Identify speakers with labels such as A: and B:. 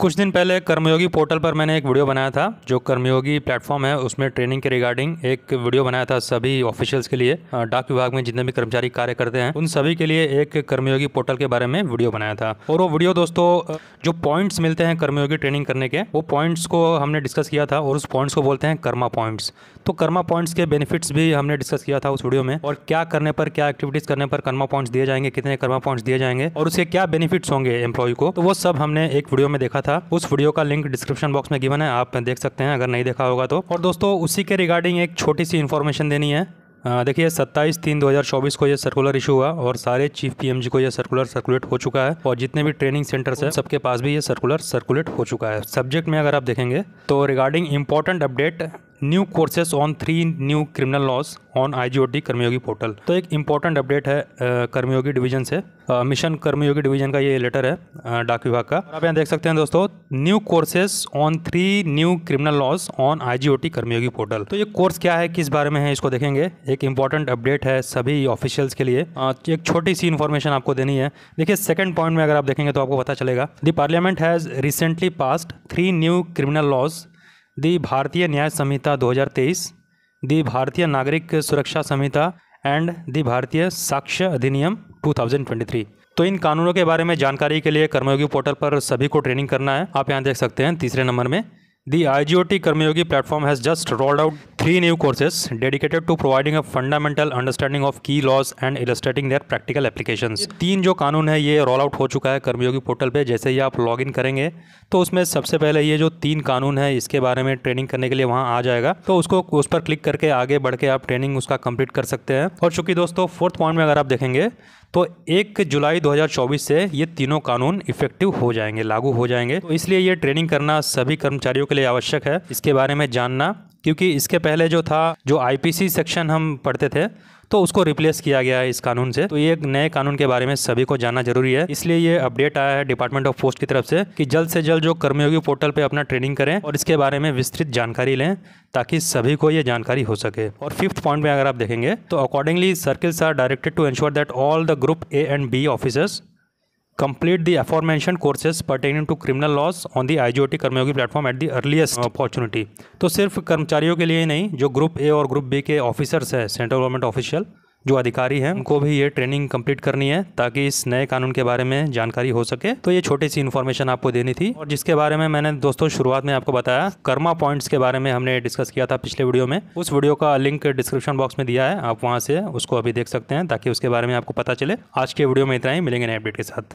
A: कुछ दिन पहले कर्मयोगी पोर्टल पर मैंने एक वीडियो बनाया था जो कर्मयोगी प्लेटफॉर्म है उसमें ट्रेनिंग के रिगार्डिंग एक वीडियो बनाया था सभी ऑफिशियल्स के लिए डाक विभाग में जितने भी कर्मचारी कार्य करते हैं उन सभी के लिए एक कर्मयोगी पोर्टल के बारे में वीडियो बनाया था और वो वीडियो दोस्तों जो पॉइंट्स मिलते हैं कर्मयोगी ट्रेनिंग करने के वो पॉइंट्स को हमने डिस्कस किया था और उस पॉइंट्स को बोलते हैं कर्मा पॉइंट्स तो कर्मा पॉइंट्स के बेनिफिट्स भी हमने डिस्कस किया था उस वीडियो में और क्या करने पर क्या एक्टिविटीज़ करने पर कर्मा पॉइंट्स दिए जाएंगे कितने कर्मा पॉइंट्स दिए जाएंगे और उसके क्या बेनिफिट्स होंगे एम्प्लॉय को तो वो सब हमने एक वीडियो में देखा था उस वीडियो का लिंक डिस्क्रिप्शन बॉक्स में गिवन है आप देख सकते हैं अगर नहीं देखा होगा तो और दोस्तों उसी के रिगार्डिंग एक छोटी सी इन्फॉर्मेशन देनी है देखिए 27 तीन 2024 को ये सर्कुलर इशू हुआ और सारे चीफ पीएमजी को ये सर्कुलर सर्कुलेट हो चुका है और जितने भी ट्रेनिंग सेंटर्स हैं सबके पास भी ये सर्कुलर सर्कुलेट हो चुका है सब्जेक्ट में अगर आप देखेंगे तो regarding important update new courses on three new criminal laws on IGOT Karmayogi portal तो एक इंपॉर्टेंट अपडेट है कर्मयोगी डिवीजन से मिशन कर्मयोगी डिवीजन का ये लेटर है डाक विभाग का आप यहाँ देख सकते हैं दोस्तों new courses on three new criminal laws on IGOT Karmayogi portal तो ये कोर्स क्या है किस बारे में है इसको देखेंगे एक इंपॉर्टेंट अपडेट है सभी ऑफिशियल्स के लिए एक छोटी सी इन्फॉर्मेशन आपको देनी है देखिए सेकंड पॉइंट में अगर आप देखेंगे तो आपको पता चलेगा the parliament has recently passed three new criminal laws the Bharatiya Nyaya संहिता 2023, दी भारतीय नागरिक सुरक्षा संहिता एंड दी भारतीय साक्ष्य अधिनियम 2023 तो इन कानूनों के बारे में जानकारी के लिए कर्मयोगी पोर्टल पर सभी को ट्रेनिंग करना है आप यहाँ देख सकते हैं तीसरे नंबर में the I G O T Karmayogi platform has just rolled out three new courses dedicated to providing a fundamental understanding of key laws and illustrating their practical application तीन जो कानून है ये रोल आउट हो चुका है कर्मयोगी पोर्टल पर जैसे ही आप लॉग इन करेंगे तो उसमें सबसे पहले ये जो तीन कानून है इसके बारे में ट्रेनिंग करने के लिए वहाँ आ जाएगा तो उसको उस पर क्लिक करके आगे बढ़ के आप ट्रेनिंग उसका कंप्लीट कर सकते हैं और चूंकि दोस्तों फोर्थ पॉइंट में अगर आप देखेंगे तो एक जुलाई 2024 से ये तीनों कानून इफेक्टिव हो जाएंगे लागू हो जाएंगे तो इसलिए ये ट्रेनिंग करना सभी कर्मचारियों के लिए आवश्यक है इसके बारे में जानना क्योंकि इसके पहले जो था जो आईपीसी सेक्शन हम पढ़ते थे तो उसको रिप्लेस किया गया है इस कानून से तो ये एक नए कानून के बारे में सभी को जानना जरूरी है इसलिए ये अपडेट आया है डिपार्टमेंट ऑफ पोस्ट की तरफ से कि जल्द से जल्द जो कर्मयोगी पोर्टल पे अपना ट्रेनिंग करें और इसके बारे में विस्तृत जानकारी लें ताकि सभी को ये जानकारी हो सके और फिफ्थ पॉइंट में अगर आप देखेंगे तो accordingly circles are directed to ensure that all the group A and B officers complete the aforementioned courses pertaining to criminal laws on the IGOT Karmayogi platform at the earliest opportunity तो सिर्फ कर्मचारियों के लिए ही नहीं जो ग्रुप ए और group B के officers हैं सेंट्रल गवर्नमेंट ऑफिशियल जो अधिकारी हैं उनको भी ये ट्रेनिंग कंप्लीट करनी है ताकि इस नए कानून के बारे में जानकारी हो सके तो ये छोटी सी इन्फॉर्मेशन आपको देनी थी और जिसके बारे में मैंने दोस्तों शुरुआत में आपको बताया कर्मा पॉइंट्स के बारे में हमने डिस्कस किया था पिछले वीडियो में उस वीडियो का लिंक डिस्क्रिप्शन बॉक्स में दिया है आप वहाँ से उसको अभी देख सकते हैं ताकि उसके बारे में आपको पता चले आज के वीडियो में इतना ही मिलेंगे नए अपडेट के साथ